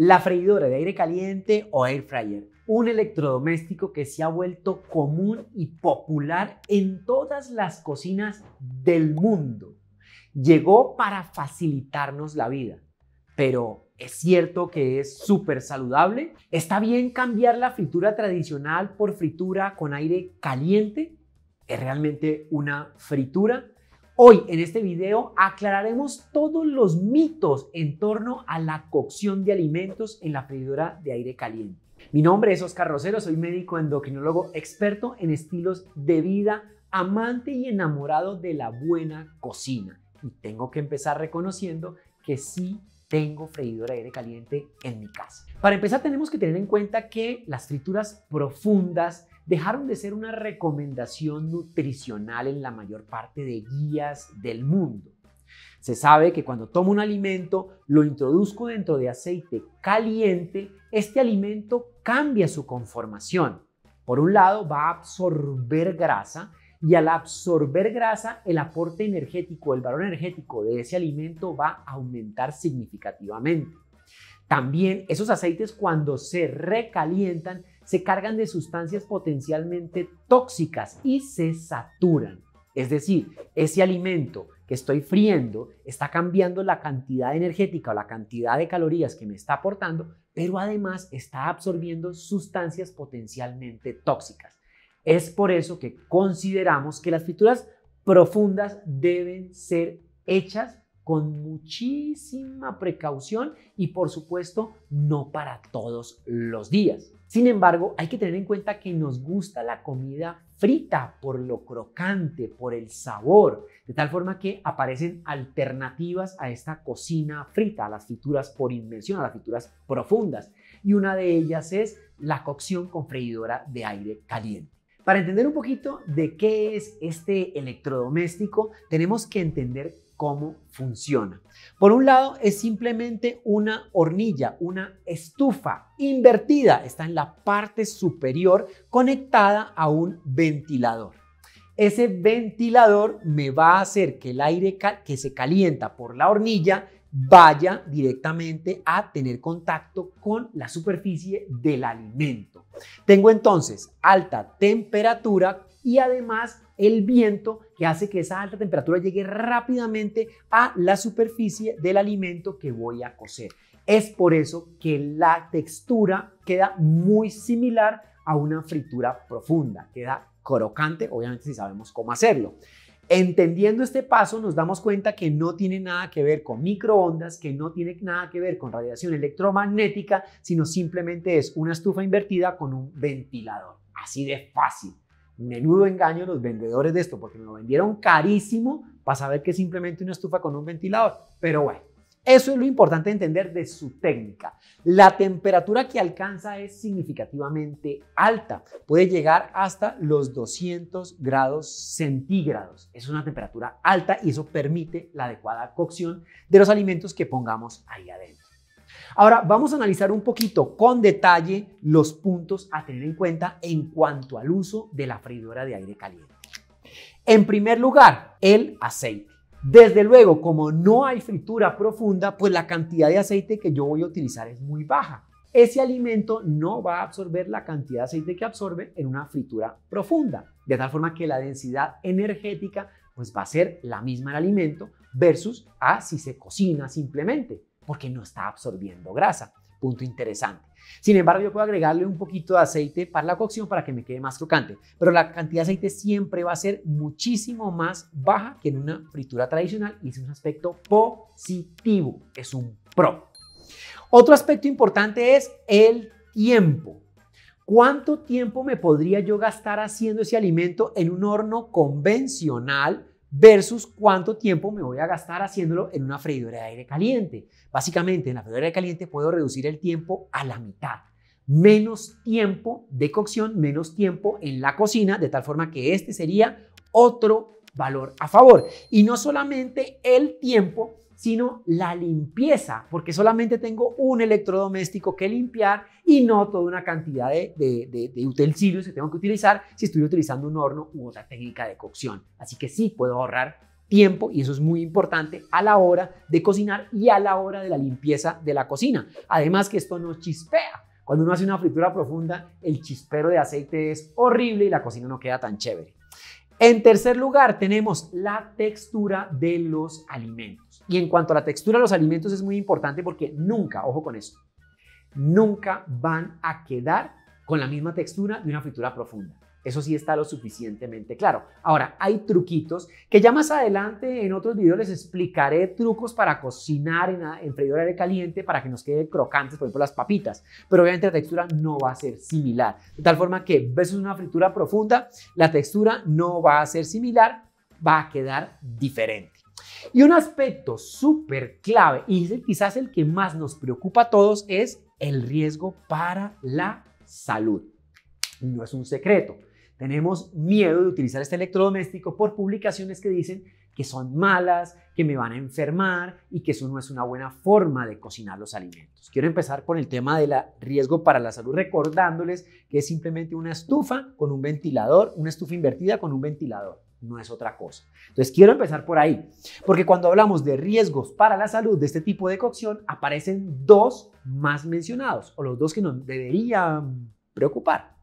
La freidora de aire caliente o air fryer, un electrodoméstico que se ha vuelto común y popular en todas las cocinas del mundo. Llegó para facilitarnos la vida, pero ¿es cierto que es súper saludable? ¿Está bien cambiar la fritura tradicional por fritura con aire caliente? ¿Es realmente una fritura? Hoy en este video aclararemos todos los mitos en torno a la cocción de alimentos en la freidora de aire caliente. Mi nombre es Oscar Rosero, soy médico endocrinólogo experto en estilos de vida, amante y enamorado de la buena cocina. Y tengo que empezar reconociendo que sí tengo freidora de aire caliente en mi casa. Para empezar tenemos que tener en cuenta que las frituras profundas dejaron de ser una recomendación nutricional en la mayor parte de guías del mundo. Se sabe que cuando tomo un alimento, lo introduzco dentro de aceite caliente, este alimento cambia su conformación. Por un lado, va a absorber grasa y al absorber grasa, el aporte energético, el valor energético de ese alimento va a aumentar significativamente. También esos aceites cuando se recalientan se cargan de sustancias potencialmente tóxicas y se saturan. Es decir, ese alimento que estoy friendo está cambiando la cantidad energética o la cantidad de calorías que me está aportando, pero además está absorbiendo sustancias potencialmente tóxicas. Es por eso que consideramos que las frituras profundas deben ser hechas con muchísima precaución y por supuesto no para todos los días. Sin embargo, hay que tener en cuenta que nos gusta la comida frita por lo crocante, por el sabor, de tal forma que aparecen alternativas a esta cocina frita, a las frituras por invención, a las frituras profundas. Y una de ellas es la cocción con freidora de aire caliente. Para entender un poquito de qué es este electrodoméstico, tenemos que entender cómo funciona. Por un lado, es simplemente una hornilla, una estufa invertida, está en la parte superior conectada a un ventilador. Ese ventilador me va a hacer que el aire que se calienta por la hornilla vaya directamente a tener contacto con la superficie del alimento. Tengo entonces alta temperatura y además el viento que hace que esa alta temperatura llegue rápidamente a la superficie del alimento que voy a cocer. Es por eso que la textura queda muy similar a una fritura profunda, queda crocante, obviamente si sabemos cómo hacerlo. Entendiendo este paso, nos damos cuenta que no tiene nada que ver con microondas, que no tiene nada que ver con radiación electromagnética, sino simplemente es una estufa invertida con un ventilador. Así de fácil. Menudo engaño los vendedores de esto, porque me lo vendieron carísimo para saber que es simplemente una estufa con un ventilador. Pero bueno, eso es lo importante entender de su técnica. La temperatura que alcanza es significativamente alta. Puede llegar hasta los 200 grados centígrados. Es una temperatura alta y eso permite la adecuada cocción de los alimentos que pongamos ahí adentro. Ahora vamos a analizar un poquito con detalle los puntos a tener en cuenta en cuanto al uso de la freidora de aire caliente. En primer lugar, el aceite. Desde luego, como no hay fritura profunda, pues la cantidad de aceite que yo voy a utilizar es muy baja. Ese alimento no va a absorber la cantidad de aceite que absorbe en una fritura profunda, de tal forma que la densidad energética pues va a ser la misma del alimento versus a ah, si se cocina simplemente porque no está absorbiendo grasa. Punto interesante. Sin embargo, yo puedo agregarle un poquito de aceite para la cocción para que me quede más crocante, pero la cantidad de aceite siempre va a ser muchísimo más baja que en una fritura tradicional y es un aspecto positivo, es un pro. Otro aspecto importante es el tiempo. ¿Cuánto tiempo me podría yo gastar haciendo ese alimento en un horno convencional versus cuánto tiempo me voy a gastar haciéndolo en una freidora de aire caliente. Básicamente, en la freidora de aire caliente puedo reducir el tiempo a la mitad. Menos tiempo de cocción, menos tiempo en la cocina, de tal forma que este sería otro valor a favor. Y no solamente el tiempo, sino la limpieza, porque solamente tengo un electrodoméstico que limpiar y no toda una cantidad de, utensilios que tengo que utilizar si estoy utilizando un horno u otra técnica de cocción. Así que sí, puedo ahorrar tiempo y eso es muy importante a la hora de cocinar y a la hora de la limpieza de la cocina. Además que esto no chispea. Cuando uno hace una fritura profunda, el chispero de aceite es horrible y la cocina no queda tan chévere. En tercer lugar, tenemos la textura de los alimentos. Y en cuanto a la textura de los alimentos es muy importante porque nunca, ojo con esto, nunca van a quedar con la misma textura de una fritura profunda. Eso sí está lo suficientemente claro. Ahora, hay truquitos que ya más adelante en otros videos les explicaré trucos para cocinar en, freidora de caliente para que nos quede crocantes, por ejemplo, las papitas. Pero obviamente la textura no va a ser similar. De tal forma que versus una fritura profunda, la textura no va a ser similar, va a quedar diferente. Y un aspecto súper clave, y quizás el que más nos preocupa a todos, es el riesgo para la salud. No es un secreto. Tenemos miedo de utilizar este electrodoméstico por publicaciones que dicen que son malas, que me van a enfermar y que eso no es una buena forma de cocinar los alimentos. Quiero empezar con el tema del riesgo para la salud, recordándoles que es simplemente una estufa con un ventilador, una estufa invertida con un ventilador, no es otra cosa. Entonces quiero empezar por ahí, porque cuando hablamos de riesgos para la salud de este tipo de cocción, aparecen dos más mencionados, o los dos que nos deberían preocupar.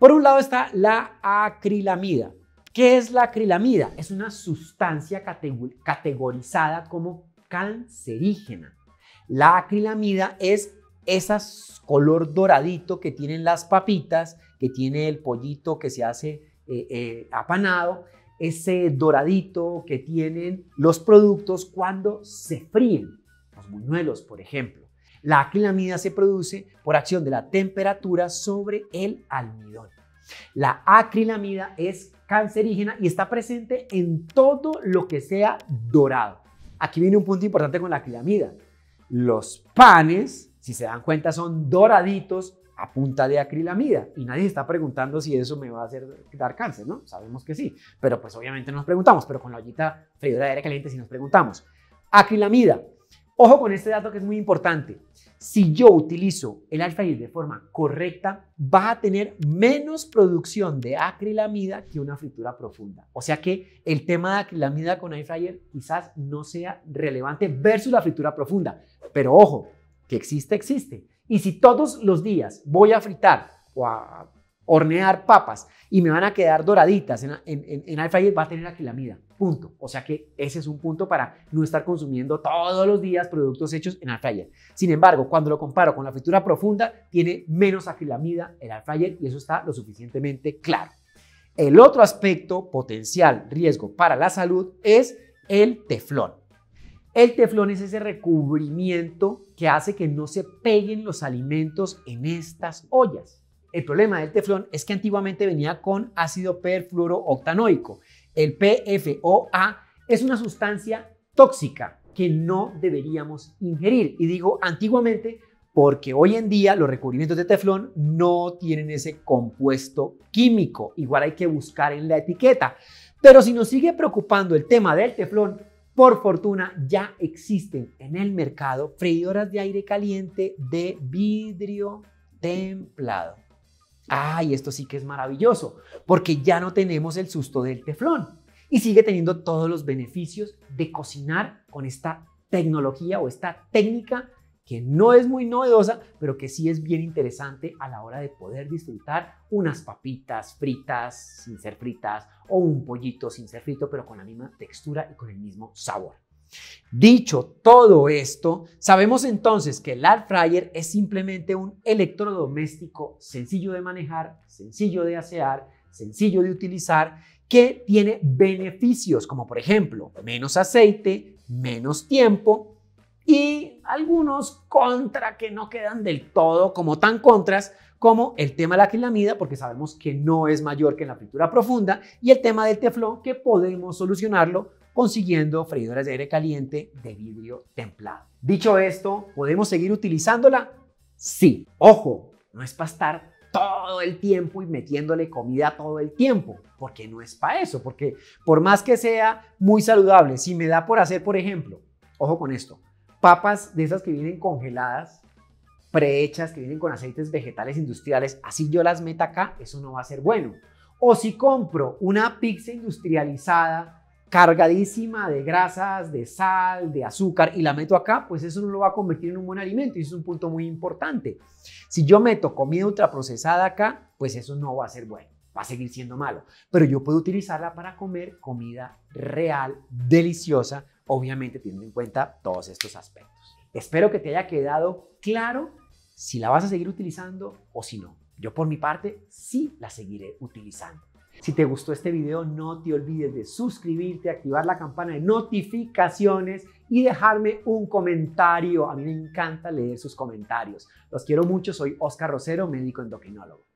Por un lado está la acrilamida. ¿Qué es la acrilamida? Es una sustancia categorizada como cancerígena. La acrilamida es ese color doradito que tienen las papitas, que tiene el pollito que se hace eh, eh, apanado, ese doradito que tienen los productos cuando se fríen, los buñuelos, por ejemplo. La acrilamida se produce por acción de la temperatura sobre el almidón. La acrilamida es cancerígena y está presente en todo lo que sea dorado. Aquí viene un punto importante con la acrilamida. Los panes, si se dan cuenta, son doraditos a punta de acrilamida y nadie está preguntando si eso me va a hacer dar cáncer, ¿no? Sabemos que sí, pero pues obviamente nos preguntamos, pero con la ollita freidora de aire caliente si nos preguntamos. Acrilamida, Ojo con este dato que es muy importante. Si yo utilizo el alfa de forma correcta, va a tener menos producción de acrilamida que una fritura profunda. O sea que el tema de acrilamida con air quizás no sea relevante versus la fritura profunda. Pero ojo, que existe, existe. Y si todos los días voy a fritar o a hornear papas y me van a quedar doraditas. En, en, va a tener aquilamida, punto. O sea que ese es un punto para no estar consumiendo todos los días productos hechos en Airfryer. Sin embargo, cuando lo comparo con la fritura profunda, tiene menos aquilamida el Airfryer y eso está lo suficientemente claro. El otro aspecto potencial riesgo para la salud es el teflón. El teflón es ese recubrimiento que hace que no se peguen los alimentos en estas ollas. El problema del teflón es que antiguamente venía con ácido perfluorooctanoico. El PFOA es una sustancia tóxica que no deberíamos ingerir. Y digo antiguamente porque hoy en día los recubrimientos de teflón no tienen ese compuesto químico. Igual hay que buscar en la etiqueta. Pero si nos sigue preocupando el tema del teflón, por fortuna ya existen en el mercado freidoras de aire caliente de vidrio templado. ¡Ay, esto sí que es maravilloso! Porque ya no tenemos el susto del teflón y sigue teniendo todos los beneficios de cocinar con esta tecnología o esta técnica que no es muy novedosa, pero que sí es bien interesante a la hora de poder disfrutar unas papitas fritas sin ser fritas o un pollito sin ser frito, pero con la misma textura y con el mismo sabor. Dicho todo esto, sabemos entonces que el air fryer es simplemente un electrodoméstico sencillo de manejar, sencillo de asear, sencillo de utilizar, que tiene beneficios como por ejemplo menos aceite, menos tiempo y algunos contra que no quedan del todo como tan contras como el tema de la quilamida, porque sabemos que no es mayor que en la pintura profunda, y el tema del teflón, que podemos solucionarlo consiguiendo freidoras de aire caliente de vidrio templado. Dicho esto, ¿podemos seguir utilizándola? Sí. Ojo, no es para estar todo el tiempo y metiéndole comida todo el tiempo, porque no es para eso, porque por más que sea muy saludable, si me da por hacer, por ejemplo, ojo con esto, papas de esas que vienen congeladas, prehechas, que vienen con aceites vegetales industriales, así yo las meta acá, eso no va a ser bueno. O si compro una pizza industrializada cargadísima de grasas, de sal, de azúcar y la meto acá, pues eso no lo va a convertir en un buen alimento y eso es un punto muy importante. Si yo meto comida ultraprocesada acá, pues eso no va a ser bueno, va a seguir siendo malo, pero yo puedo utilizarla para comer comida real, deliciosa, obviamente teniendo en cuenta todos estos aspectos. Espero que te haya quedado claro si la vas a seguir utilizando o si no. Yo por mi parte sí la seguiré utilizando. Si te gustó este video, no te olvides de suscribirte, activar la campana de notificaciones y dejarme un comentario. A mí me encanta leer sus comentarios. Los quiero mucho. Soy Oscar Rosero, médico endocrinólogo.